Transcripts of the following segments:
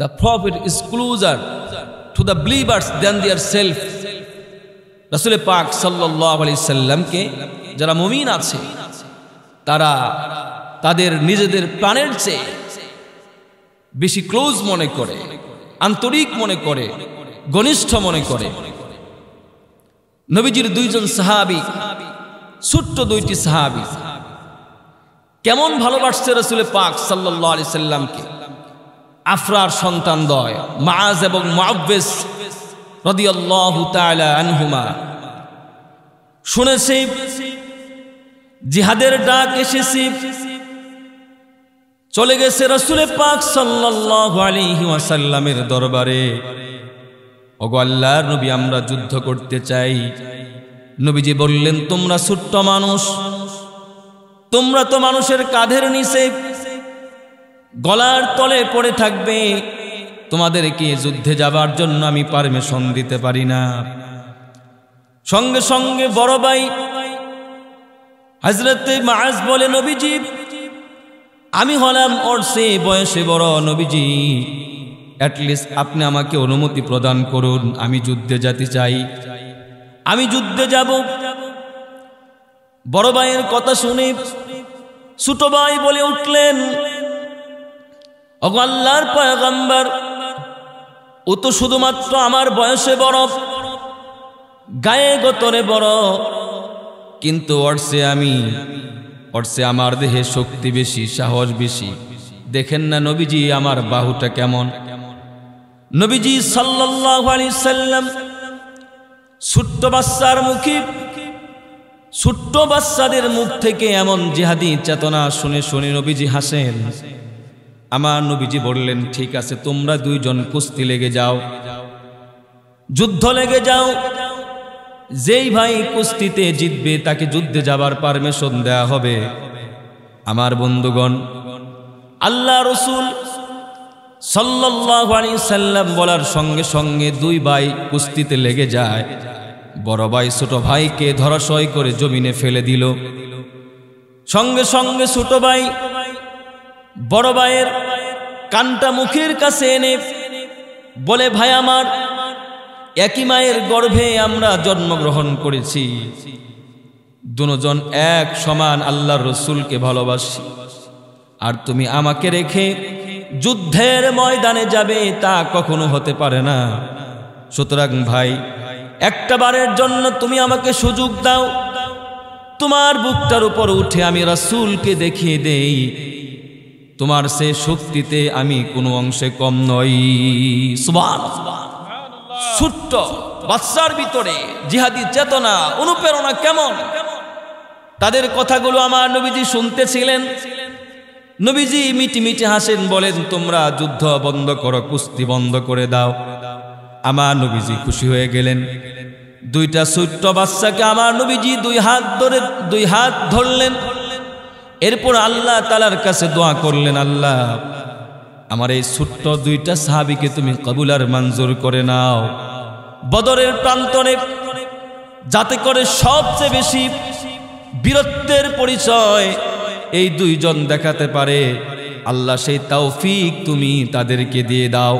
The Prophet is closer to the believers than their self. রসুল পাক সাল্লাহ আলি সাল্লামকে যারা মমিন আছে তারা তাদের নিজেদের প্রাণের চেয়ে বেশি ক্লোজ মনে করে আন্তরিক মনে করে ঘনিষ্ঠ মনে করে নবীজির দুইজন সাহাবি ছোট্ট দুইটি সাহাবি কেমন ভালোবাসছে রসুল পাক সাল্লাহ আলি সাল্লামকে আফরার সন্তান দয় মাজ এবং মাবেস রদিয়াল্লাহু আনহুমা শুনেছি জিহাদের ডাক এসেছি চলে গেছে রসুলে পাক সাল্লাসাল্লামের দরবারে অগোয়াল্লার নবী আমরা যুদ্ধ করতে চাই নবীজি বললেন তোমরা ছোট্ট মানুষ তোমরা তো মানুষের কাঁধের নিচে গলার তলে পড়ে থাকবে তোমাদেরকে যুদ্ধে যাবার জন্য আমি পারমিশন দিতে পারি না সঙ্গে সঙ্গে বড় ভাই হাজরতে মাস বলে নবীজি আমি হলাম ওর সে বয়সে বড় নবীজি অ্যাটলিস্ট আপনি আমাকে অনুমতি প্রদান করুন আমি যুদ্ধে যেতে চাই আমি যুদ্ধে যাব বড় ভাইয়ের কথা শুনে ছোট ভাই বলে উঠলেন অগল্লার পয়গম্বর ও তো শুধুমাত্র আমার বয়সে বড় গায়ে গোতরে বড় কিন্তু অর্সে আমি অর্সে আমার দেহে শক্তি বেশি সাহস বেশি দেখেন না নবীজি আমার বাহুটা কেমন নবীজি সাল্লি সাল্লাম ছোট্ট বাচ্চার মুখে ছোট্ট বাচ্চাদের মুখ থেকে এমন জেহাদি চেতনা শুনে শুনে নবীজি হাসেন আমার নবীজি বললেন ঠিক আছে তোমরা দুইজন কুস্তি লেগে যাও যুদ্ধ লেগে যাও যেই ভাই কুস্তিতে জিতবে তাকে যুদ্ধে যাবার পারমিশন দেয়া হবে আমার বন্ধুগণ আল্লাহ রসুল সাল্লি সাল্লাম বলার সঙ্গে সঙ্গে দুই ভাই কুস্তিতে লেগে যায় বড় ভাই ছোট ভাইকে ধরাশয় করে জমিনে ফেলে দিল সঙ্গে সঙ্গে ছোট ভাই বড় ভাইয়ের কানটা মুখের কাছে এনে বলে ভাই আমার একই মায়ের গর্ভে আমরা জন্মগ্রহণ করেছি দুজন এক সমান আল্লাহর রসুলকে ভালোবাসি আর তুমি আমাকে রেখে যুদ্ধের ময়দানে যাবে তা কখনো হতে পারে না সুতরাং ভাই একটা বারের জন্য তুমি আমাকে সুযোগ দাও তোমার বুকটার উপর উঠে আমি রসুলকে দেখিয়ে দেই তোমার সে শক্তিতে আমি কোনো অংশে কম নই সুবান ছোট্ট বাচ্চার ভিতরে জিহাদি চেতনা অনুপ্রেরণা কেমন তাদের কথাগুলো আমার নবীজি শুনতেছিলেন নবীজি মিটি মিটি হাসেন বলেন তোমরা যুদ্ধ বন্ধ করো কুস্তি বন্ধ করে দাও আমার নবীজি খুশি হয়ে গেলেন দুইটা ছোট্ট বাচ্চাকে আমার নবীজি দুই হাত ধরে দুই হাত ধরলেন এরপর আল্লাহ তালার কাছে দোয়া করলেন আল্লাহ আমার এই ছোট্ট দুইটা সাহাবিকে তুমি কবুলার মঞ্জুর করে নাও বদরের প্রান্তরে যাতে করে সবচেয়ে বেশি বীরত্বের পরিচয় এই দুইজন দেখাতে পারে আল্লাহ সেই তৌফিক তুমি তাদেরকে দিয়ে দাও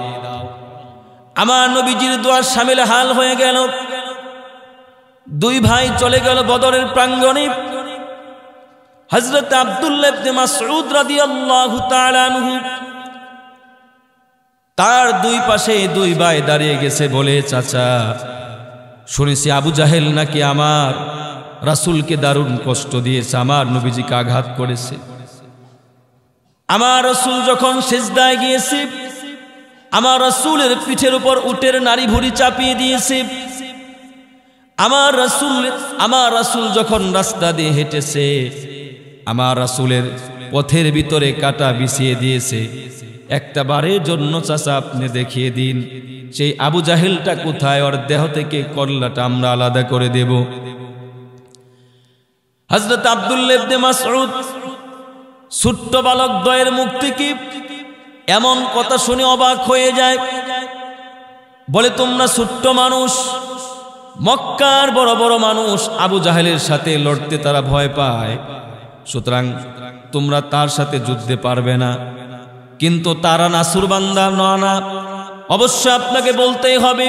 আমার নবীজির দোয়ার সামিল হাল হয়ে গেল দুই ভাই চলে গেল বদরের প্রাঙ্গণে হজরত আবদুল্লাবনে তার দুই পাশে দুই ভাই দাঁড়িয়ে গেছে বলে চাচা শুনেছি আবু জাহেল নাকি আমার রাসুলকে দারুণ কষ্ট দিয়েছে আমার নবীজিকে আঘাত করেছে আমার রসুল যখন সেজদায় গিয়েছে আমার রসুলের পিঠের উপর উটের নারী ভুড়ি চাপিয়ে দিয়েছে আমার রসুল আমার রসুল যখন রাস্তা দিয়ে হেঁটেছে আমার রাসুলের পথের ভিতরে কাটা বিছিয়ে দিয়েছে একটা বারের জন্য চাষা আপনি দেখিয়ে দিন সেই আবু জাহেলটা কোথায় ওর দেহ থেকে কল্লাটা আমরা আলাদা করে দেব হজরত আবদুল্লেবনে মাসরুদ ছোট্ট বালক দয়ের মুখ থেকে এমন কথা শুনে অবাক হয়ে যায় বলে তোমরা ছোট্ট মানুষ মক্কার বড় বড় মানুষ আবু জাহেলের সাথে লড়তে তারা ভয় পায় সুতরাং তোমরা তার সাথে যুদ্ধে পারবে না কিন্তু তারা নাসুর নয় না অবশ্য আপনাকে বলতেই হবে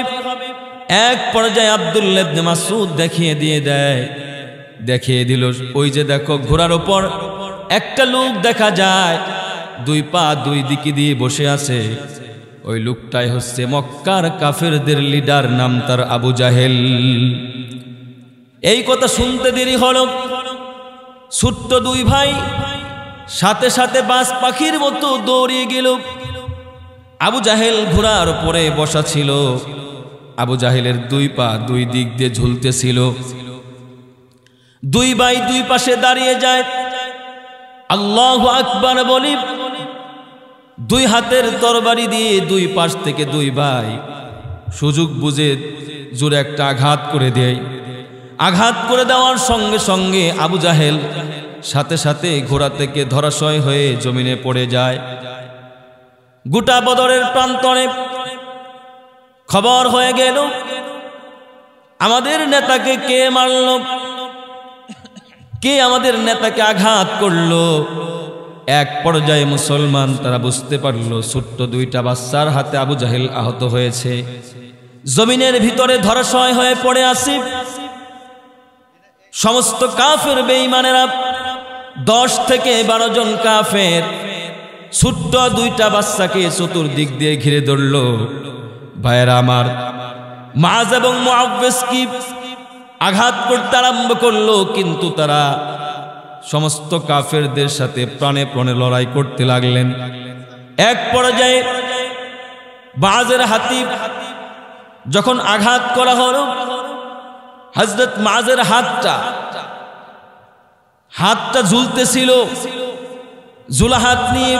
এক পর্যায়ে আবদুল্লেদ মাসুদ দেখিয়ে দিয়ে দেয় দেখিয়ে দিল ওই যে দেখো ঘোড়ার ওপর একটা লোক দেখা যায় দুই পা দুই দিকে দিয়ে বসে আছে ওই লোকটাই হচ্ছে মক্কার কাফেরদের লিডার নাম তার আবু জাহেল এই কথা শুনতে দেরি হলো ছোট্ট দুই ভাই সাথে সাথে বাস পাখির মতো দৌড়িয়ে গেল আবু জাহেল ঘোড়ার উপরে বসা ছিল আবু জাহেলের দুই পা দুই দিক দিয়ে ঝুলতেছিল দুই ভাই দুই পাশে দাঁড়িয়ে যায় আল্লাহ আকবর বলি দুই হাতের তরবারি দিয়ে দুই পাশ থেকে দুই ভাই সুযোগ বুঝে জোরে একটা আঘাত করে দেয় আঘাত করে দেওয়ার সঙ্গে সঙ্গে আবু জাহেল সাথে সাথে ঘোড়া থেকে ধরাশয় হয়ে জমিনে পড়ে যায় গোটা বদরের প্রান্তরে খবর হয়ে গেল আমাদের নেতাকে কে মারল কে আমাদের নেতাকে আঘাত করল এক পর্যায়ে মুসলমান তারা বুঝতে পারল ছোট্ট দুইটা বাচ্চার হাতে আবু জাহেল আহত হয়েছে জমিনের ভিতরে ধরাশয় হয়ে পড়ে আসি সমস্ত কাফের বেঈমানেরা দশ থেকে বারো জন কাফের ছোট্ট দুইটা বাচ্চাকে চতুর্দিক দিয়ে ঘিরে ধরল ভাইয়েরা আমার মাজ এবং আঘাত করতে আরম্ভ করলো কিন্তু তারা সমস্ত কাফেরদের সাথে প্রাণে প্রাণে লড়াই করতে লাগলেন এক পর্যায়ে বাজের হাতি যখন আঘাত করা হলো হজরত মাজের হাতটা হাতটা ঝুলতেছিল ঝুলা হাত নিয়ে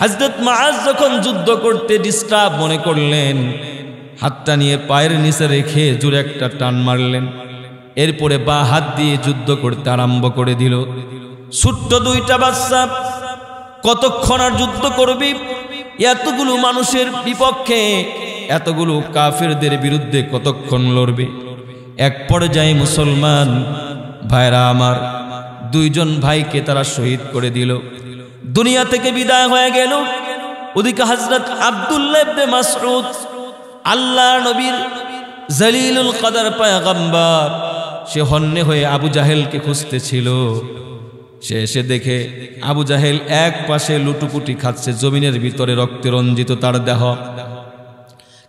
হজরত মাজ যখন যুদ্ধ করতে ডিস্টার্ব মনে করলেন হাতটা নিয়ে পায়ের নিচে রেখে জুড়ে একটা টান মারলেন এরপরে বা হাত দিয়ে যুদ্ধ করতে আরম্ভ করে দিল ছোট্ট দুইটা বাচ্চা কতক্ষণ আর যুদ্ধ করবি এতগুলো মানুষের বিপক্ষে এতগুলো কাফেরদের বিরুদ্ধে কতক্ষণ লড়বে এক পর্যায়ে মুসলমান ভাইরা আমার দুইজন ভাইকে তারা শহীদ করে দিল দুনিয়া থেকে বিদায় হয়ে গেল ওদিকে হজরত আবদুল্লাবনে মাসরুদ আল্লাহ নবীর জলিলুল কাদার পায়গাম্বার সে হন্যে হয়ে আবু জাহেলকে খুঁজতেছিল সে এসে দেখে আবু জাহেল এক পাশে লুটুপুটি খাচ্ছে জমিনের ভিতরে রক্তে রঞ্জিত তার দেহ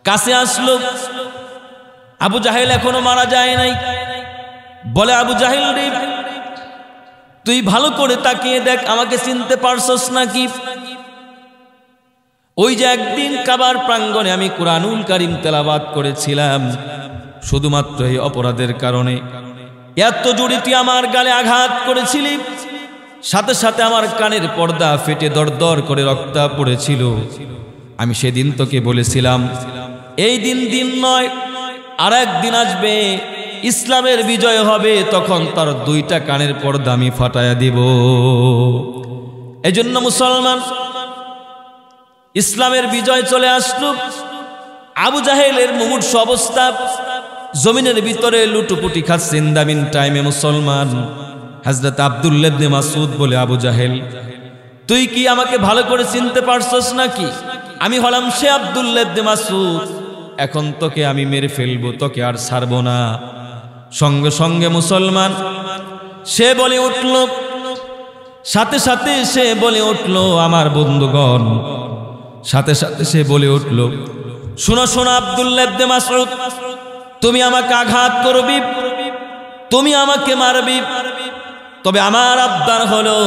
কাছে আসলো আবু জাহেল এখনো মারা যায় নাই বলে আবু জাহেল রে তুই ভালো করে তাকিয়ে দেখ আমাকে চিনতে পারছস নাকি ওই যে একদিন কাবার প্রাঙ্গণে আমি কোরআনুল কারিম তেলাবাদ করেছিলাম শুধুমাত্র এই অপরাধের কারণে এত জুড়ে তুই আমার গালে আঘাত করেছিলি সাথে সাথে আমার কানের পর্দা ফেটে দরদর করে রক্তা পড়েছিল আমি সেদিন তোকে বলেছিলাম এই দিন দিন নয় আর একদিন আসবে ইসলামের বিজয় হবে তখন তার দুইটা কানের পর্দা আমি ফাটাইয়া দিব এজন্য মুসলমান ইসলামের বিজয় চলে আসলু আবু জাহেলের মুমূর্ষ অবস্থা জমিনের ভিতরে লুটুপুটি খাচ্ছেন দামিন টাইমে মুসলমান হাজরত আবদুল্লেবনে মাসুদ বলে আবু জাহেল তুই কি আমাকে ভালো করে চিনতে পারছস নাকি আমি হলাম সে আবদুল্লেবনে মাসুদ এখন তোকে আমি মেরে ফেলবো তোকে আর ছাড়বো না সঙ্গে সঙ্গে মুসলমান সে বলে উঠল সাথে সাথে সে বলে উঠল আমার বন্ধুগণ সাথে সাথে সে বলে উঠল শোনো শোনো আবদুল্লাবদে মাসরুদ তুমি আমাকে আঘাত করবি তুমি আমাকে মারবি তবে আমার আবদার হলো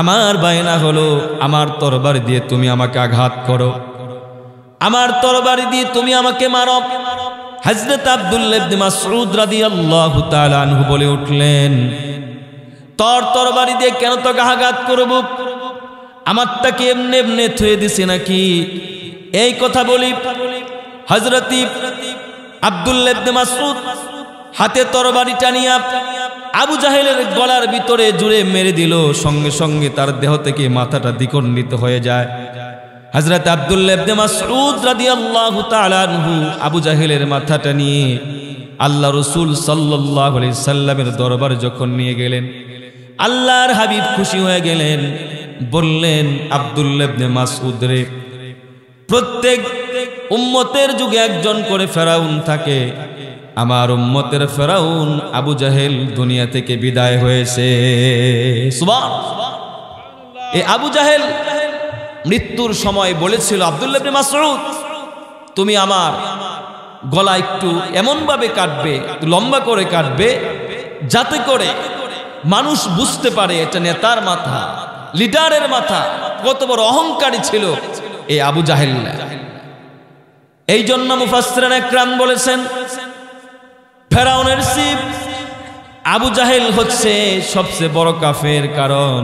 আমার বায়না হলো আমার তরবার দিয়ে তুমি আমাকে আঘাত করো আমার তরবারি দিয়ে তুমি আমাকে মারো হজরত আব্দুল্লাহ বলে উঠলেন তর তরবারি দিয়ে কেন তো আঘাত করব তাকে এমনি এমনি থুয়ে দিছে নাকি এই কথা বলি হজরত আব্দুল্লাহ হাতে তরবারি টানিয়া আবু জাহেলের গলার ভিতরে জুড়ে মেরে দিল সঙ্গে সঙ্গে তার দেহ থেকে মাথাটা দ্বিকণ্ডিত হয়ে যায় হজরত আবদুল্লাবনে আবু জাহেলের মাথাটা নিয়ে আল্লাহ রসুল সাল্লাহ সাল্লামের দরবার যখন নিয়ে গেলেন আল্লাহর হাবিব খুশি হয়ে গেলেন বললেন আবদুল্লেবনে মাসুদ রে প্রত্যেক উম্মতের যুগে একজন করে ফেরাউন থাকে আমার উম্মতের ফেরাউন আবু জাহেল দুনিয়া থেকে বিদায় হয়েছে এ আবু জাহেল মৃত্যুর সময় বলেছিল আবদুল্লাবনে মাসরুদ তুমি আমার গলা একটু এমনভাবে কাটবে লম্বা করে কাটবে যাতে করে মানুষ বুঝতে পারে এটা নেতার মাথা লিডারের মাথা কত বড় অহংকারী ছিল এই আবু জাহেল্লা এই জন্য মুফাসরান একরাম বলেছেন ফেরাউনের শিব আবু জাহেল হচ্ছে সবচেয়ে বড় কাফের কারণ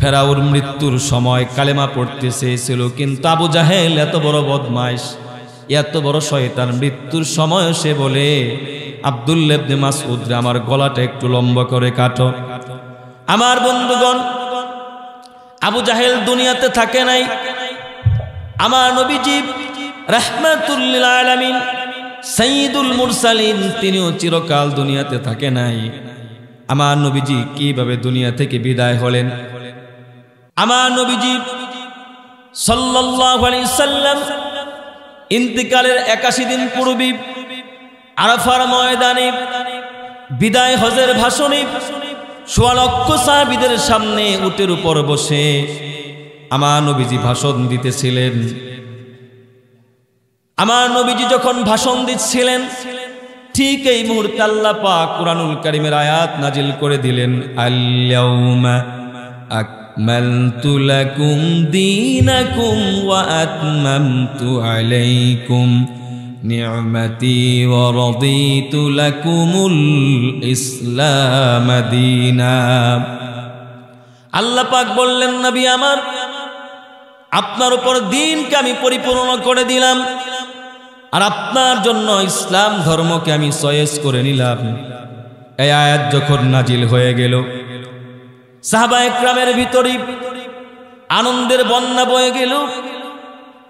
ফেরাউর মৃত্যুর সময় কালেমা পড়তে চেয়েছিল কিন্তু আবু জাহেল এত বড় বদমাইশ এত বড় শয়তান মৃত্যুর সময় সে বলে আবদুল্লেবনে উদ্রে আমার গলাটা একটু লম্বা করে কাটো আমার বন্ধুগণ আবু জাহেল দুনিয়াতে থাকে নাই আমার নবীজীব রহমাতুল্লিল সঈদুল মুরসালিন তিনিও চিরকাল দুনিয়াতে থাকে নাই আমার নবীজি কিভাবে দুনিয়া থেকে বিদায় হলেন আমার নবীজি সাল্লাম ইন্তিকালের একাশি দিন পূর্বে আরাফার ময়দানে বিদায় হজের ভাষণে সোয়ালক্ষ সাহাবিদের সামনে উটের উপর বসে আমার নবীজি ভাষণ দিতেছিলেন আমার নবীজি যখন ভাষণ দিচ্ছিলেন ঠিক এই মুহূর্তে আল্লাপা পাক করিমের আয়াত নাজিল করে দিলেন আল্লাউমা أكملت لكم دينكم আলাইকুম عليكم نعمتي ورضيت لكم الإسلام دينا আল্লাহ পাক বললেন নবী আমার আপনার উপর দিনকে আমি পরিপূর্ণ করে দিলাম আর আপনার জন্য ইসলাম ধর্মকে আমি সয়েস করে নিলাম এই আয়াত যখন নাজিল হয়ে গেল সাহাবা একরামের ভিতরে আনন্দের বন্যা বয়ে গেল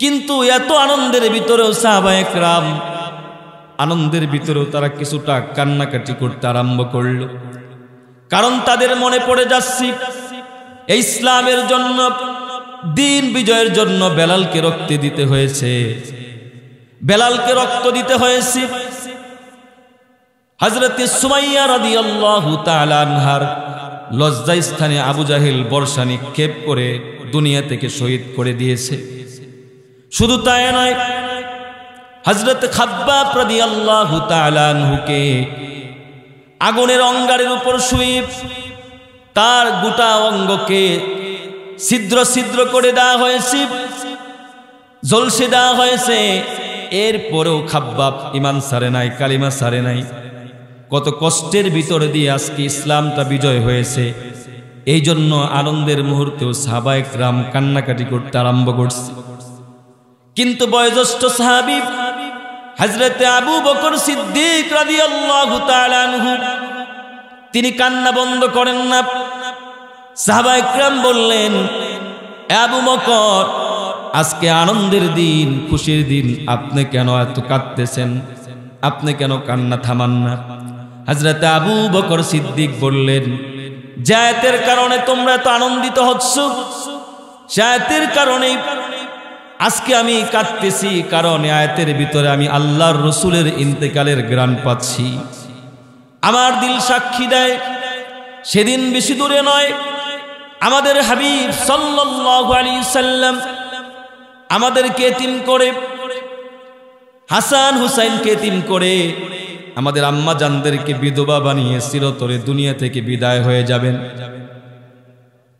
কিন্তু এত আনন্দের ভিতরেও সাহাবা একরাম আনন্দের ভিতরেও তারা কিছুটা কান্নাকাটি করতে আরম্ভ করল কারণ তাদের মনে পড়ে যাচ্ছি ইসলামের জন্য দিন বিজয়ের জন্য বেলালকে রক্ত দিতে হয়েছে বেলালকে রক্ত দিতে হয়েছে হজরত সুমাইয়া রাদিয়াল্লাহু আল্লাহ আনহার লজ্জায় স্থানে আবু জাহিল বর্ষা নিক্ষেপ করে দুনিয়া থেকে শহীদ করে দিয়েছে শুধু তাই নয় হজরত খাব্বা প্রদি আল্লাহ তালানহুকে আগুনের অঙ্গারের উপর সুইপ তার গোটা অঙ্গকে ছিদ্র ছিদ্র করে দেওয়া হয়েছে জলসে দেওয়া হয়েছে এরপরেও খাব্বাব ইমান সারে নাই কালিমা সারে নাই কত কষ্টের ভিতরে দিয়ে আজকে ইসলামটা বিজয় হয়েছে এই জন্য আনন্দের মুহূর্তেও সাহাবায়ক রাম কান্নাকাটি করতে আরম্ভ করছে কিন্তু বয়োজ্যেষ্ঠ সাহাবিব হাজরতে আবু বকর সিদ্দিক তিনি কান্না বন্ধ করেন না সাহাবাইকরাম বললেন আবু মকর আজকে আনন্দের দিন খুশির দিন আপনি কেন এত কাঁদতেছেন আপনি কেন কান্না থামান না হজরত আবু বকর সিদ্দিক বললেন জায়াতের কারণে তোমরা এত আনন্দিত হচ্ছ জায়াতের কারণেই আজকে আমি কাঁদতেছি কারণ আয়াতের ভিতরে আমি আল্লাহর রসুলের ইন্তেকালের গ্রাম পাচ্ছি আমার দিল সাক্ষী দেয় সেদিন বেশি দূরে নয় আমাদের হাবিব সাল্লু সাল্লাম আমাদেরকে তিন করে হাসান হুসাইনকে তিন করে আমাদের আম্মা জানদেরকে বিধবা বানিয়ে চিরতরে দুনিয়া থেকে বিদায় হয়ে যাবেন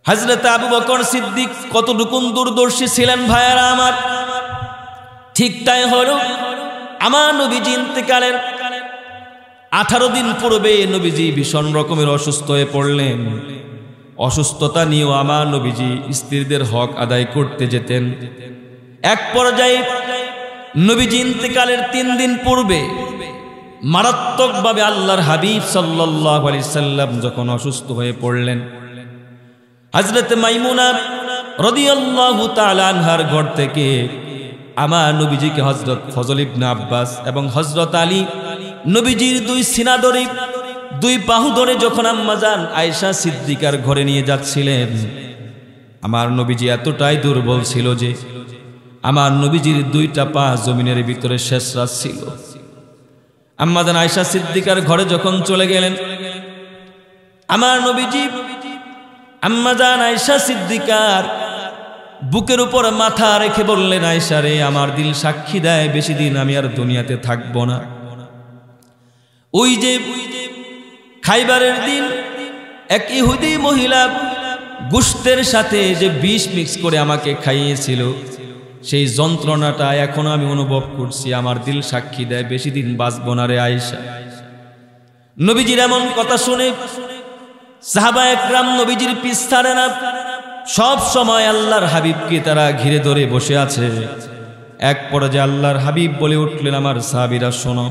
হাজরত আবু বকর সিদ্দিক কতটুকুন দূরদর্শী ছিলেন ভাইয়ারা আমার ঠিক তাই হল আমার নবীজি ইন্তকালের আঠারো দিন পূর্বে নবীজি ভীষণ রকমের অসুস্থ হয়ে পড়লেন অসুস্থতা নিয়েও আমার নবীজি স্ত্রীদের হক আদায় করতে যেতেন এক পর্যায়ে নবীজি ইন্তকালের তিন দিন পূর্বে মারাত্মকভাবে আল্লাহর হাবিব সাল্লাহ আলি সাল্লাম যখন অসুস্থ হয়ে পড়লেন হজরত মাইমুনার রদিয়াল্লাহু ঘর থেকে আমার নবীজিকে হজরত ফজল ইবনা আব্বাস এবং হজরত আলী নবীজির দুই সিনাদরি দুই বাহু ধরে যখন আম্মাজান আয়সা সিদ্দিকার ঘরে নিয়ে যাচ্ছিলেন আমার নবীজি এতটাই দুর্বল ছিল যে আমার নবীজির দুইটা পা জমিনের ভিতরে শেষ রাত ছিল আম্মাদান আয়সা সিদ্দিকার ঘরে যখন চলে গেলেন আমার নবীজি আম্মাদান আয়সা সিদ্দিকার বুকের উপর মাথা রেখে বললেন আয়সা রে আমার দিল সাক্ষী দেয় বেশি দিন আমি আর দুনিয়াতে থাকব না ওই যে খাইবারের দিন এক ইহুদি মহিলা গুস্তের সাথে যে বিষ মিক্স করে আমাকে খাইয়েছিল সেই যন্ত্রণাটা এখন আমি অনুভব করছি আমার দিল সাক্ষী দেয় বেশি দিন বাঁচব না রে আয়সা নবীজির এমন কথা শুনে সাহাবা একরাম নবীজির পিস্তারে না সব সময় আল্লাহর হাবিবকে তারা ঘিরে ধরে বসে আছে এক পর্যায়ে আল্লাহর হাবিব বলে উঠলেন আমার সাহাবিরা শোনো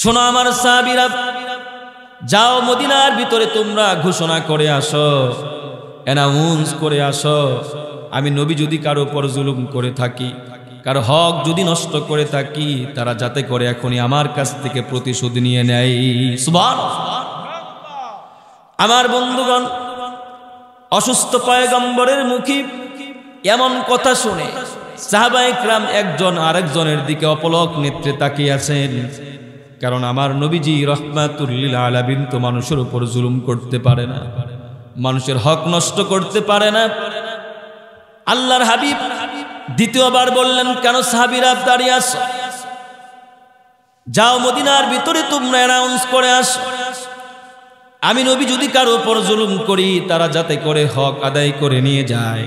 শোনো আমার সাহাবিরা যাও মদিনার ভিতরে তোমরা ঘোষণা করে আস অ্যানাউন্স করে আস আমি নবী যদি কারো পর জুলুম করে থাকি কারো হক যদি নষ্ট করে থাকি তারা যাতে করে এখনই আমার কাছ থেকে প্রতিশোধ নিয়ে নেয় আমার বন্ধুগণ অসুস্থ পায়গম্বরের মুখী এমন কথা শুনে সাহাবা ইকরাম একজন আরেকজনের দিকে অপলক নেত্রে তাকিয়ে আছেন কারণ আমার নবীজি রহমাতুল্লিল আলাবিন তো মানুষের উপর জুলুম করতে পারে না মানুষের হক নষ্ট করতে পারে না আল্লাহর হাবিব দ্বিতীয়বার বললেন কেন সাহাবিরা দাঁড়িয়ে আস যাও মদিনার ভিতরে তোমরা অ্যানাউন্স করে আস আমি নবী যদি কারো ওপর জুলুম করি তারা যাতে করে হক আদায় করে নিয়ে যায়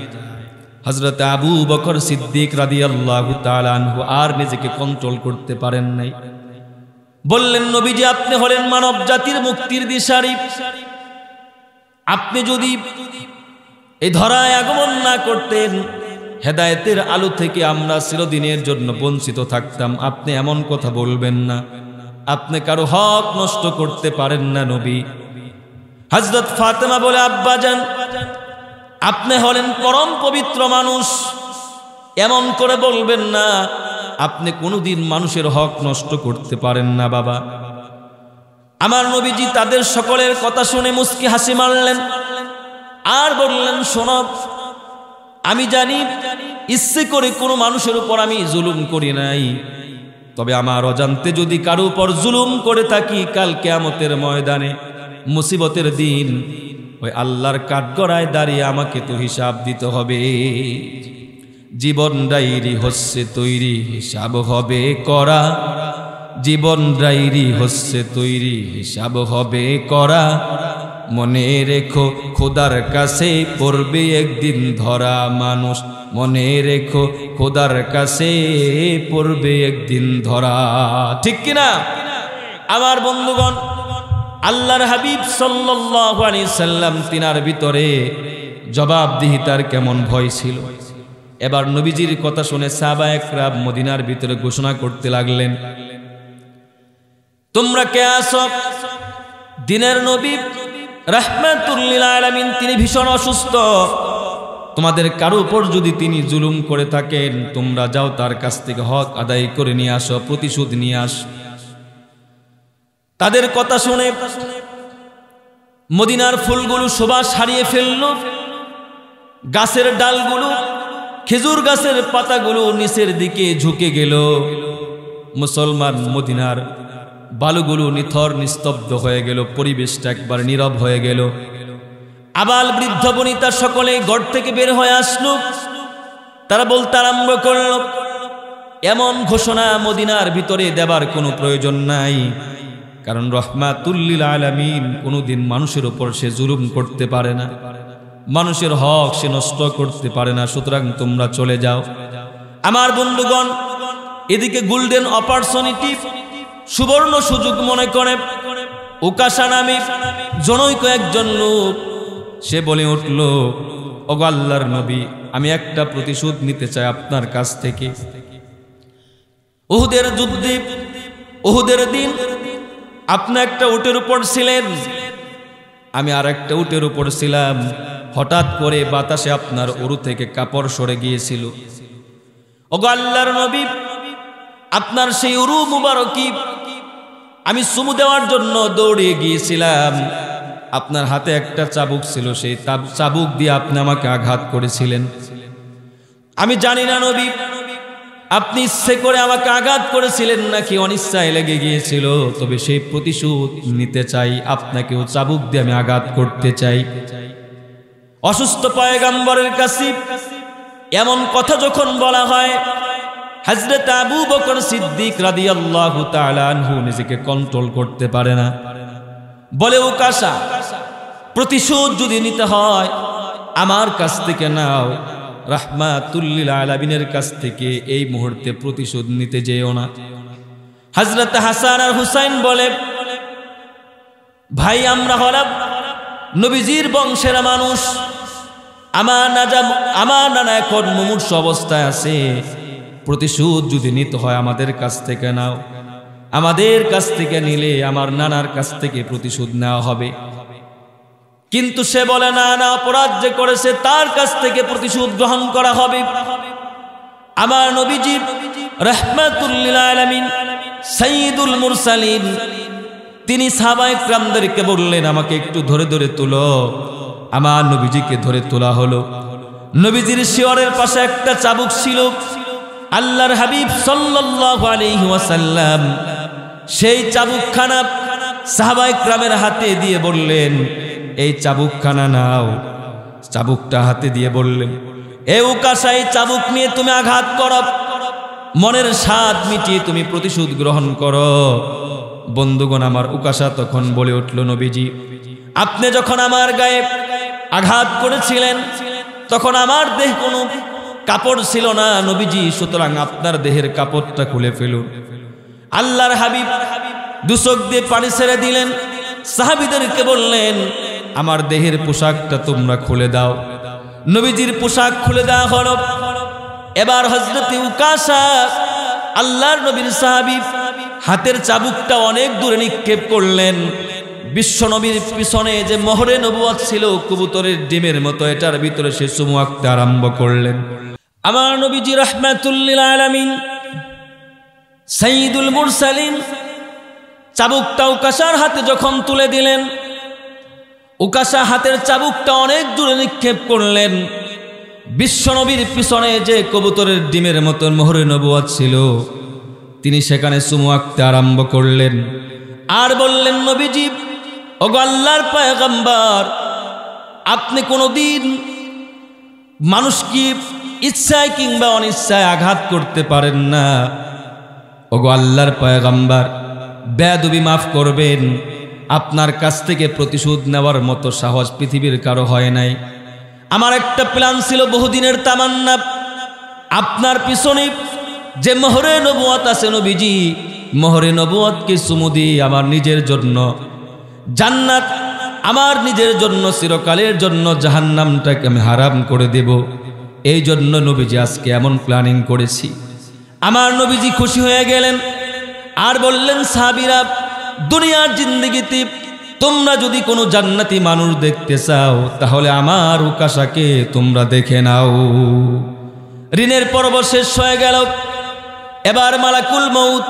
হজরত আবু বকর সিদ্দিক রাদি আল্লাহ আর নিজেকে কন্ট্রোল করতে পারেন নাই বললেন নবী যে আপনি হলেন মানব জাতির মুক্তির দিশারি আপনি যদি এই ধরায় আগমন না করতেন হেদায়েতের আলো থেকে আমরা চিরদিনের জন্য বঞ্চিত থাকতাম আপনি এমন কথা বলবেন না আপনি কারো হক নষ্ট করতে পারেন না নবী হজরত ফাতেমা বলে আব্বা যান আপনি হলেন পরম পবিত্র মানুষ এমন করে বলবেন না আপনি কোনোদিন মানুষের হক নষ্ট করতে পারেন না বাবা আমার নবীজি তাদের সকলের কথা শুনে মুস্কি হাসি মারলেন আর বললেন সোনব আমি জানি ইচ্ছে করে কোনো মানুষের উপর আমি জুলুম করি নাই তবে আমার অজান্তে যদি কারো উপর জুলুম করে থাকি কাল কেয়ামতের ময়দানে মুসিবতের দিন ওই আল্লাহর কাঠগড়ায় দাঁড়িয়ে আমাকে তো হিসাব দিতে হবে জীবন ডাইরি হচ্ছে তৈরি হিসাব হবে করা জীবন ডাইরি হচ্ছে তৈরি হিসাব হবে করা মনে রেখো খোদার কাছে পড়বে একদিন ধরা মানুষ মনে রেখো খোদার কাছে পড়বে একদিন ধরা ঠিক কিনা আমার বন্ধুগণ আল্লাহর হাবিব সাল্লি সাল্লাম তিনার ভিতরে জবাবদিহিতার কেমন ভয় ছিল এবার নবীজির কথা শুনে সাবা রাব মদিনার ভিতরে ঘোষণা করতে লাগলেন তোমরা কে আস দিনের নবী রহমাতুল্লিল তিনি ভীষণ অসুস্থ তোমাদের কারো উপর যদি তিনি জুলুম করে থাকেন তোমরা যাও তার কাছ থেকে হক আদায় করে নিয়ে আসো প্রতিশোধ নিয়ে আস তাদের কথা শুনে মদিনার ফুলগুলো শোভা হারিয়ে ফেলল গাছের ডালগুলো খেজুর গাছের পাতাগুলো নিচের দিকে ঝুঁকে গেল মুসলমান মদিনার বালুগুলো নিথর নিস্তব্ধ হয়ে গেল পরিবেশটা একবার নীরব হয়ে গেল আবাল বৃদ্ধ বনিতা সকলে ঘর থেকে বের হয়ে আসলো তারা বলতে আরম্ভ করল এমন ঘোষণা মদিনার ভিতরে দেবার কোনো প্রয়োজন নাই কারণ রহমাতুল্লিল আলামিন কোনোদিন মানুষের ওপর সে জুলুম করতে পারে না মানুষের হক সে নষ্ট করতে পারে না সুতরাং তোমরা চলে যাও আমার বন্ধুগণ এদিকে গোল্ডেন অপরচুনিটি সুবর্ণ সুযোগ মনে করে উকাশা নামি জনৈক একজন লোক সে বলে উঠল আল্লাহর নবী আমি একটা প্রতিশোধ নিতে চাই আপনার কাছ থেকে ওহুদের যুদ্ধে ওহুদের দিন আপনি একটা উটের উপর ছিলেন আমি আর একটা উটের উপর ছিলাম হঠাৎ করে বাতাসে আপনার উরু থেকে কাপড় সরে গিয়েছিল ওগো নবী আপনার সেই উরু মুবারকি আমি সুমু দেওয়ার জন্য দৌড়ে গিয়েছিলাম আপনার হাতে একটা চাবুক ছিল সেই চাবুক দিয়ে আপনি আমাকে আঘাত করেছিলেন আমি জানি না নবী আপনি ইচ্ছে করে আমাকে আঘাত করেছিলেন নাকি অনিচ্ছায় লেগে গিয়েছিল তবে সেই প্রতিশোধ নিতে চাই আপনাকেও চাবুক দিয়ে আমি আঘাত করতে চাই অসুস্থ পায়গাম্বরের কাছে এমন কথা যখন বলা হয় হাজরত আবু বকর সিদ্দিক রাদি আল্লাহ তালানহু নিজেকে কন্ট্রোল করতে পারে না বলে ও কাশা প্রতিশোধ যদি নিতে হয় আমার কাছ থেকে নাও রাহমাতুল্লিল আলাবিনের কাছ থেকে এই মুহূর্তে প্রতিশোধ নিতে যেও না হাজরত হাসান আর হুসাইন বলে ভাই আমরা হলাম নবীজির বংশের মানুষ আমার না আমার নানা এখন মুমূর্ষ অবস্থায় আছে প্রতিশোধ যদি নিতে হয় আমাদের কাছ থেকে নাও আমাদের কাছ থেকে নিলে আমার নানার কাছ থেকে প্রতিশোধ নেওয়া হবে কিন্তু সে বলে না না অপরাধ যে করেছে তার কাছ থেকে প্রতিশোধ গ্রহণ করা হবে আমার নবীজি রহমাতুল্লিল আলমিন সঈদুল মুরসালিন তিনি সাবাইকরামদেরকে বললেন আমাকে একটু ধরে ধরে তুলো আমার নবীজিকে ধরে তোলা হলো নবীজির শিওরের পাশে একটা চাবুক ছিল আল্লাহর হাবিব সাল্লাহ আলিহাসাল্লাম সেই চাবুকখানা সাহাবাইক্রামের হাতে দিয়ে বললেন এই চাবুকখানা নাও চাবুকটা হাতে দিয়ে বললেন এ উকাশাই চাবুক নিয়ে তুমি আঘাত করো মনের স্বাদ মিটিয়ে তুমি প্রতিশোধ গ্রহণ করো বন্ধুগণ আমার উকাশা তখন বলে উঠল নবীজি আপনি যখন আমার গায়ে আঘাত করেছিলেন তখন আমার দেহ কোনো কাপড় ছিল না নবীজি সুতরাং আপনার দেহের কাপড়টা খুলে ফেলুন আল্লাহর হাবিব দুচোখ দিয়ে পানি ছেড়ে দিলেন সাহাবিদেরকে বললেন আমার দেহের পোশাকটা তোমরা খুলে দাও নবীজির পোশাক খুলে দেওয়া হল এবার হজরতে উকাশা আল্লাহর নবীর সাহাবি হাতের চাবুকটা অনেক দূরে নিক্ষেপ করলেন বিশ্বনবীর পিছনে যে মহরে নবুয়াত ছিল কবুতরের ডিমের মতো এটার ভিতরে সে চুমু আরম্ভ করলেন আমার নবীজি রহমাতুল্লিল আলমিন সঈদুল সালিম চাবুকটা উকাশার হাতে যখন তুলে দিলেন উকাশা হাতের চাবুকটা অনেক দূরে নিক্ষেপ করলেন বিশ্বনবীর পিছনে যে কবুতরের ডিমের মতন মোহরে নবুয়াদ ছিল তিনি সেখানে চুমু আঁকতে আরম্ভ করলেন আর বললেন নবীজি ও গাল্লার পায়গাম্বার আপনি কোনো দিন মানুষ কি ইচ্ছায় কিংবা অনিচ্ছায় আঘাত করতে পারেন না ওগো আল্লাহর পয়গাম্বার বেদবি মাফ করবেন আপনার কাছ থেকে প্রতিশোধ নেওয়ার মতো সাহস পৃথিবীর কারো হয় নাই আমার একটা প্ল্যান ছিল বহুদিনের তামান্না আপনার পিছনে যে মোহরে নবুয়াত আছে নবীজি মোহরে নবুয়াতকে সুমুদি আমার নিজের জন্য জান্নাত আমার নিজের জন্য চিরকালের জন্য জাহান্নামটাকে আমি হারাম করে দেবো এই জন্য নবীজি আজকে এমন প্ল্যানিং করেছি আমার নবীজি খুশি হয়ে গেলেন আর বললেন সাবিরা দুনিয়ার জিন্দগিতে তোমরা যদি কোনো জান্নাতি মানুষ দেখতে চাও তাহলে আমার উকাশাকে তোমরা দেখে নাও ঋণের পর্ব শেষ হয়ে গেল এবার মালাকুল মৌত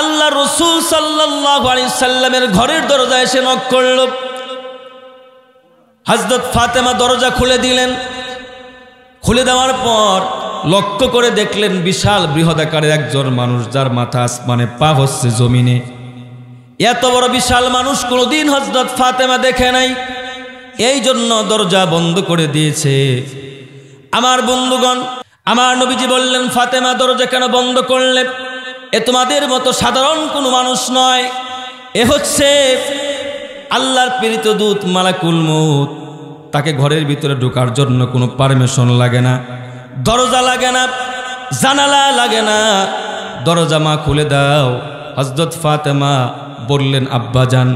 আল্লাহ রসুল সাল্লাহ সাল্লামের ঘরের দরজা এসে নক করল হজরত ফাতেমা দরজা খুলে দিলেন খুলে দেওয়ার পর লক্ষ্য করে দেখলেন বিশাল বৃহদাকারের একজন মানুষ যার মাথা আসমানে পা হচ্ছে জমিনে এত বড় বিশাল মানুষ কোনোদিন হজরত ফাতেমা দেখে নাই এই জন্য দরজা বন্ধ করে দিয়েছে আমার বন্ধুগণ আমার নবীজি বললেন ফাতেমা দরজা কেন বন্ধ করলেন এ তোমাদের মতো সাধারণ কোনো মানুষ নয় এ হচ্ছে আল্লাহর পীড়িত দূত মালাকুল মুত তাকে ঘরের ভিতরে ঢোকার জন্য কোনো পারমিশন লাগে না দরজা লাগে না জানালা লাগে না দরজা মা খুলে দাও হজরত ফাতেমা বললেন আব্বাজান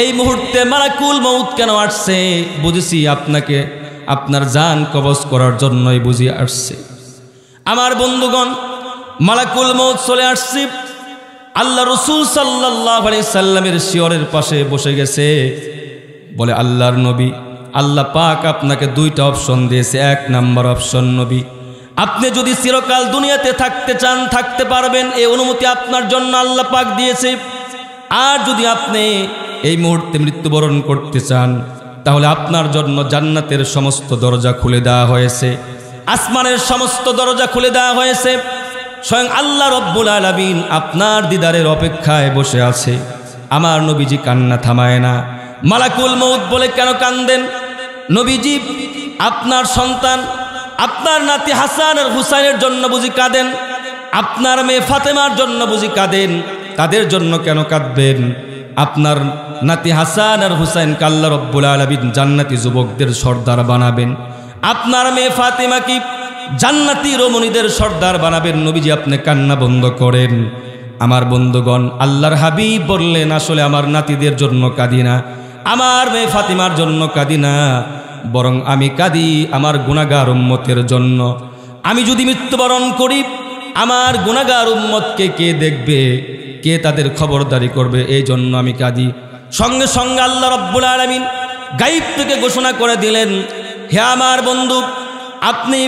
এই মুহূর্তে মারাকুল মৌত কেন আসছে বুঝেছি আপনাকে আপনার যান কবজ করার জন্যই বুঝি আসছে আমার বন্ধুগণ মালাকুল মৌত চলে আসছি আল্লাহ রসুল সাল্লাহ আলি সাল্লামের শিয়রের পাশে বসে গেছে বলে আল্লাহর নবী আল্লাহ পাক আপনাকে দুইটা অপশন দিয়েছে এক নাম্বার অপশন নবী আপনি যদি চিরকাল দুনিয়াতে থাকতে চান থাকতে পারবেন এই অনুমতি আপনার জন্য আল্লাহ পাক দিয়েছে আর যদি আপনি এই মুহূর্তে মৃত্যুবরণ করতে চান তাহলে আপনার জন্য জান্নাতের সমস্ত দরজা খুলে দেওয়া হয়েছে আসমানের সমস্ত দরজা খুলে দেওয়া হয়েছে স্বয়ং আল্লাহ রব্বুল আলমিন আপনার দিদারের অপেক্ষায় বসে আছে আমার নবীজি কান্না থামায় না মালাকুল মৌত বলে কেন কান্দেন নবীজি আপনার সন্তান আপনার নাতি হাসান আর হুসাইনের জন্য বুঝি কাঁদেন আপনার মেয়ে ফাতেমার জন্য বুঝি কাঁদেন তাদের জন্য কেন কাঁদবেন আপনার নাতি হাসান আর হুসাইন কাল্লা রব্বুল আলবিন জান্নাতি যুবকদের সর্দার বানাবেন আপনার মেয়ে ফাতেমা কি জান্নাতি রমণীদের সর্দার বানাবেন নবীজি আপনি কান্না বন্ধ করেন আমার বন্ধুগণ আল্লাহর হাবিব বললেন আসলে আমার নাতিদের জন্য কাঁদি না আমার মেয়ে ফাতিমার জন্য কাঁদি না বরং আমি কাঁদি আমার গুণাগার উম্মতের জন্য আমি যদি মৃত্যুবরণ করি আমার গুণাগার উম্মতকে কে দেখবে কে তাদের খবরদারি করবে এই জন্য আমি কাঁদি সঙ্গে সঙ্গে আল্লাহ রব্বুল আলমিন গাইব থেকে ঘোষণা করে দিলেন হে আমার বন্ধু আপনি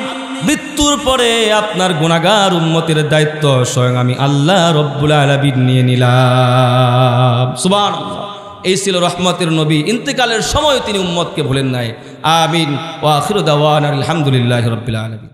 মৃত্যুর পরে আপনার গুণাগার উন্মতির দায়িত্ব স্বয়ং আমি আল্লাহ রব্বুল আলমিন নিয়ে নিলাম সুবান এই ছিল রহমতের নবী ইন্তেকালের সময় তিনি উম্মতকে ভুলেন নাই আমিন ওয়াখির দাওয়ান আলহামদুলিল্লাহ রবিল আলমী